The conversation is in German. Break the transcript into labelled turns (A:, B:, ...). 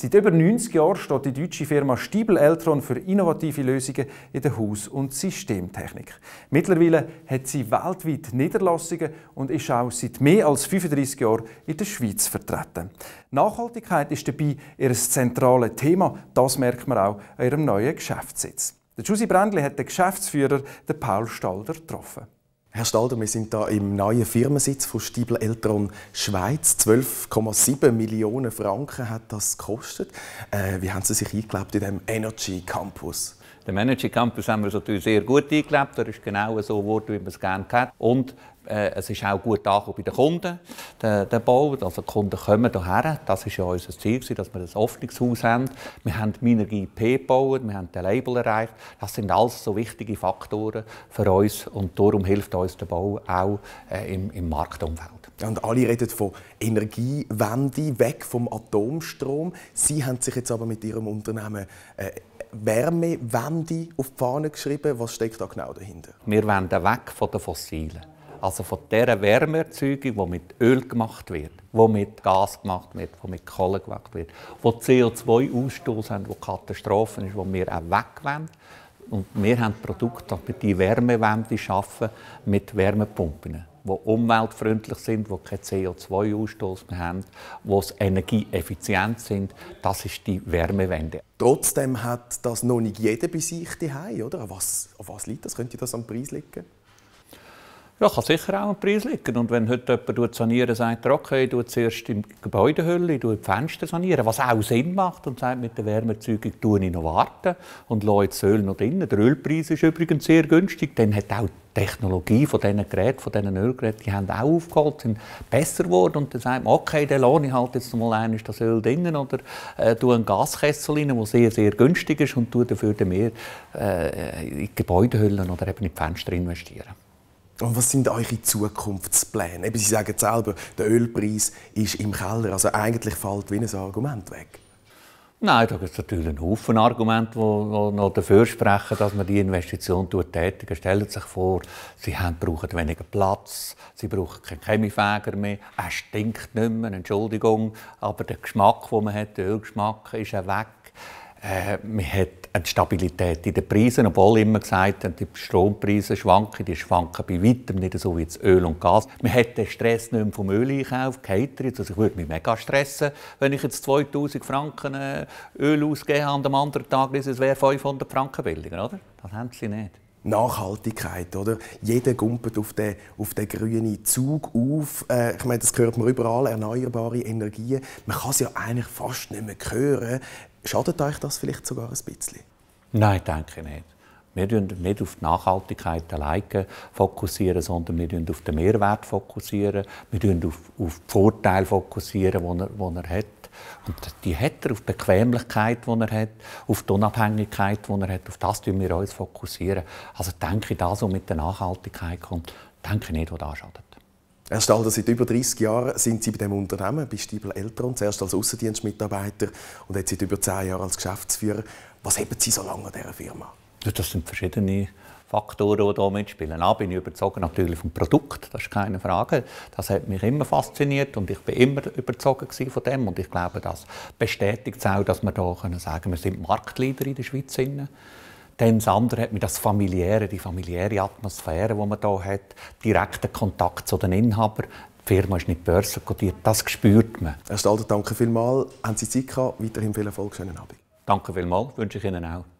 A: Seit über 90 Jahren steht die deutsche Firma Stiebel Eltron für innovative Lösungen in der Haus- und Systemtechnik. Mittlerweile hat sie weltweit Niederlassungen und ist auch seit mehr als 35 Jahren in der Schweiz vertreten. Nachhaltigkeit ist dabei ihr zentrales Thema. Das merkt man auch an ihrem neuen Geschäftssitz. Der Jussi Brändli hat den Geschäftsführer, den Paul Stalder, getroffen. Herr Stalder, wir sind da im neuen Firmensitz von Stiebel Eltron Schweiz. 12,7
B: Millionen Franken hat das gekostet. Äh, wie haben Sie sich eingelebt in diesem Energy Campus? Den Managing Campus haben wir natürlich sehr gut eingelebt. Er ist genau so geworden, wie man es gerne hat. Und äh, es ist auch gut angekommen bei den Kunden, der, der Bau. Also die Kunden kommen hierher. Das war ja unser Ziel, dass wir ein Hoffnungshaus haben. Wir haben die Minergie P gebaut, wir haben den Label erreicht. Das sind alles so wichtige Faktoren für uns und darum hilft uns der Bau auch äh, im, im Marktumfeld. Und alle reden von Energiewende,
A: weg vom Atomstrom. Sie haben sich jetzt aber mit Ihrem Unternehmen äh, Wärmewende auf die Fahne geschrieben. Was steckt da genau dahinter?
B: Wir wenden weg von den Fossilen. Also von dieser Wärmeerzeugung, die mit Öl gemacht wird, die mit Gas gemacht wird, die mit Kohle gemacht wird, die CO2-Ausstoß haben, die Katastrophen ist, die wir auch wegwenden und wir haben Produkte, dass wir die Wärmewende schaffen mit Wärmepumpen, die umweltfreundlich sind, die keinen CO2-Ausstoß mehr haben, die energieeffizient sind. Das ist die Wärmewende.
A: Trotzdem hat das noch nicht jeder bei sich daheim, oder? Auf was, an was liegt das? Könnte das am Preis liegen?
B: Ja, kann sicher auch ein Preis liegen. Und wenn heute jemand sanieren sagt er, okay, ich zuerst die Gebäudehülle, ich die Fenster sanieren, was auch Sinn macht, und sagt, mit der Wärmeerzeugung tue ich noch warten und lasse das Öl noch drinnen. Der Ölpreis ist übrigens sehr günstig, dann hat auch die Technologie von diesen Geräten, von diesen Ölgeräten, die haben auch aufgeholt, sind besser geworden. Und dann sagt man, okay, dann lasse ich halt jetzt mal einmal das Öl drinnen oder äh, einen Gaskessel rein, der sehr, sehr günstig ist und tue dafür mehr äh, in Gebäudehüllen oder eben in die Fenster investieren.
A: Und was sind eure Zukunftspläne? Eben, Sie sagen selber, der Ölpreis ist im Keller. Also eigentlich fällt wie ein Argument weg.
B: Nein, da gibt es natürlich einen Haufen Argumente, die noch dafür sprechen, dass man die Investition tätigen Stellen Sie sich vor, sie haben, brauchen weniger Platz, sie brauchen keinen Chemiefäger mehr, es stinkt nicht mehr, Entschuldigung, aber der Geschmack, den man hat, der Ölgeschmack, ist weg. Äh, man hat eine Stabilität in den Preisen, obwohl immer gesagt haben, die Strompreise schwanken, die schwanken bei weitem nicht so wie das Öl und Gas. Man hat den Stress nicht mehr vom Öleinkauf, Caterings, also ich würde mich mega stressen, wenn ich jetzt 2000 Franken äh, Öl ausgegeben und am anderen Tag ist es wäre 500 Franken billiger, oder? Das haben sie nicht.
A: Nachhaltigkeit, oder? Jeder gumpert auf den, auf den grünen Zug auf. Äh, ich meine, das hört man überall, erneuerbare Energien. Man kann es ja eigentlich fast nicht mehr hören, Schadet euch das vielleicht sogar ein bisschen?
B: Nein, denke ich nicht. Wir fokussieren nicht auf die Nachhaltigkeit der alleine, fokussieren, sondern wir fokussieren auf den Mehrwert. Fokussieren. Wir fokussieren auf, auf die Vorteile, fokussieren, die er, die er hat. Und die hat er auf die Bequemlichkeit, die er hat, auf die Unabhängigkeit, die er hat. Auf das fokussieren wir uns. fokussieren. Also denke ich, das, was mit der Nachhaltigkeit kommt, denke ich nicht, was da schadet. Erst
A: also seit über 30 Jahren sind Sie bei dem Unternehmen, bei Stiebel Eltern, zuerst als Außendienstmitarbeiter und jetzt seit über 10 Jahren als Geschäftsführer. Was haben Sie so
B: lange an dieser Firma? das sind verschiedene Faktoren, die hier mitspielen. A, bin ich überzeugt natürlich vom Produkt, das ist keine Frage. Das hat mich immer fasziniert und ich bin immer überzeugt von dem. Und ich glaube, das bestätigt es auch, dass wir hier sagen können, wir sind Marktleader in der Schweiz. Dann das hat man das familiäre, die familiäre Atmosphäre, die man hier hat, direkten Kontakt zu den Inhabern. Die Firma ist nicht börsenkotiert, das spürt man. Herr Stalder, danke
A: vielmals. Haben Sie Zeit gehabt. Weiterhin viel Erfolg, schönen Abend.
B: Danke vielmals, wünsche ich Ihnen auch.